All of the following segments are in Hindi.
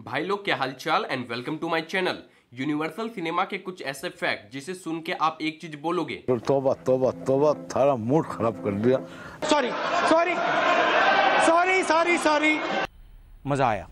भाई लोग क्या हालचाल and welcome to my channel universal cinema के कुछ ऐसे फैक्ट जिसे सुन के आप एक चीज बोलोगे तोबा तोबा तोबा थारा मूड खराब कर दिया sorry sorry sorry sorry sorry मजा आया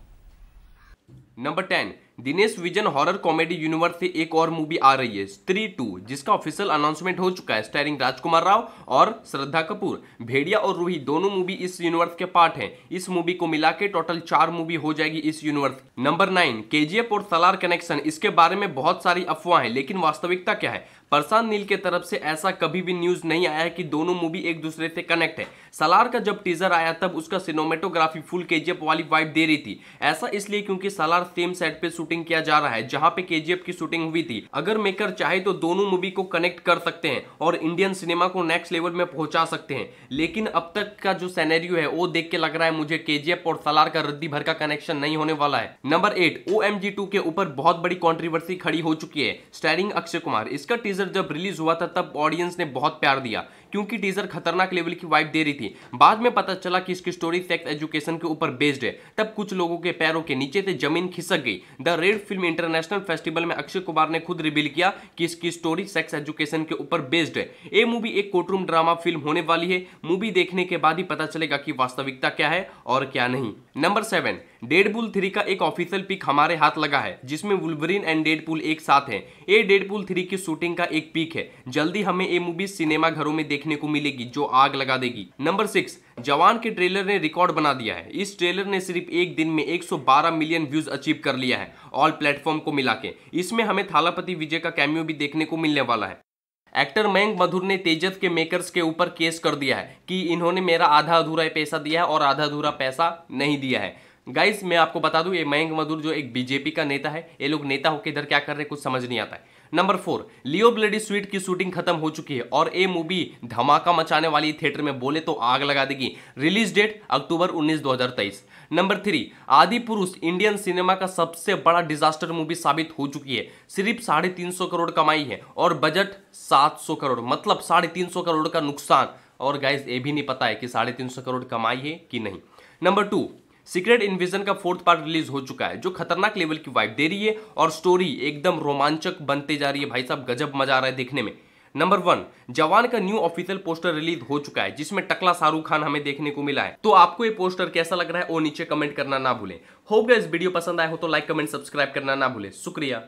number ten Dinesh Vijan horror comedy universe से एक और मूवी आ रही है स्त्री टू जिसका ऑफिशियल अनाउंसमेंट हो चुका है स्टारिंग राजकुमार राव और श्रद्धा कपूर भेड़िया और रूही दोनों मूवी इस यूनिवर्स के पार्ट हैं इस मूवी को मिला के टोटल चार मूवी हो जाएगी इस यूनिवर्स नंबर नाइन के और सलार कनेक्शन इसके बारे में बहुत सारी अफवाह है लेकिन वास्तविकता क्या है प्रशांत नील के तरफ से ऐसा कभी भी न्यूज नहीं आया है कि दोनों मूवी एक दूसरे से कनेक्ट है सलार का जब टीजर आया तब उसका सिनेमेटोग्राफी फुल के वाली वाइब दे रही थी ऐसा इसलिए क्योंकि सलार सेम सेट पे शूटिंग किया जा रहा है जहां पे केजीएफ की शूटिंग हुई थी अगर मेकर चाहे तो दोनों मूवी को कनेक्ट कर सकते हैं और इंडियन सिनेमा को नेक्स्ट लेवल में पहुंचा सकते हैं लेकिन अब तक का जो सैनरियो है वो देख के लग रहा है मुझे केजीएफ और सलार का रद्दी भर का कनेक्शन नहीं होने वाला है नंबर एट ओ के ऊपर बहुत बड़ी कॉन्ट्रीवर्सी खड़ी हो चुकी है स्टैरिंग अक्षय कुमार इसका टीजर जब रिलीज हुआ था तब ऑडियंस ने बहुत प्यार दिया क्योंकि टीजर खतरनाक लेवल की वाइब दे रही थी बाद में पता चला कि इसकी स्टोरी सेक्स एजुकेशन के ऊपर बेस्ड है तब कुछ लोगों के पैरों के नीचे से जमीन खिसक गई the red film international festival में अक्षय कुमार ने खुद रिवील किया कि इसकी स्टोरी सेक्स एजुकेशन के ऊपर बेस्ड है ये मूवी एक कोर्टरूम ड्रामा फिल्म होने वाली है मूवी देखने के बाद ही पता चलेगा कि वास्तविकता क्या है और क्या नहीं नंबर सेवन डेडपुल थ्री का एक ऑफिशियल पिक हमारे हाथ लगा है जिसमें वुल्वरिन एंड डेडपुल एक साथ हैं ये डेडपुल थ्री की शूटिंग का एक पिक है जल्दी हमें ये मूवी सिनेमा घरों में देखने को मिलेगी जो आग लगा देगी नंबर सिक्स जवान के ट्रेलर ने रिकॉर्ड बना दिया है इस ट्रेलर ने सिर्फ एक दिन में 112 मिलियन व्यूज अचीव कर लिया है ऑल प्लेटफॉर्म को मिला के इसमें हमें थालापति विजय का कैमियो भी देखने को मिलने वाला है एक्टर मयंक मधुर ने तेजस के मेकर्स के ऊपर केस कर दिया है कि इन्होंने मेरा आधा अधूरा पैसा दिया है और आधा अधूरा पैसा नहीं दिया है गाइस मैं आपको बता दूं ये मयंक मधुर जो एक बीजेपी का नेता है ये लोग नेता होकर इधर क्या कर रहे हैं कुछ समझ नहीं आता है number four Leo bloody sweet की शूटिंग खत्म हो चुकी है और ये मूवी धमाका मचाने वाली थिएटर में बोले तो आग लगा देगी रिलीज डेट अक्टूबर 19 2023 number three Adipurush Indian cinema का सबसे बड़ा डिजास्टर मूवी साबित हो चुकी है सिर्फ साढ़े तीन सौ करोड़ कमाई है और बजट सात सौ करोड़ मतलब साढ़े तीन सौ करोड़ का नुकसान और गाइज ये भी नहीं पता है कि साढ़े तीन सौ करोड़ कमाई है कि नहीं नंबर टू सीक्रेट इन्विजन का फोर्थ पार्ट रिलीज हो चुका है जो खतरनाक लेवल की वाइब दे रही है और स्टोरी एकदम रोमांचक बनते जा रही है भाई साहब गजब मजा आ रहा है देखने में नंबर वन जवान का न्यू ऑफिशियल पोस्टर रिलीज हो चुका है जिसमें टकला शाहरुख खान हमें देखने को मिला है तो आपको ये पोस्टर कैसा लग रहा है वो नीचे कमेंट करना ना भूलें होप इस वीडियो पसंद आए हो तो लाइक कमेंट सब्सक्राइब करना ना भूलें शुक्रिया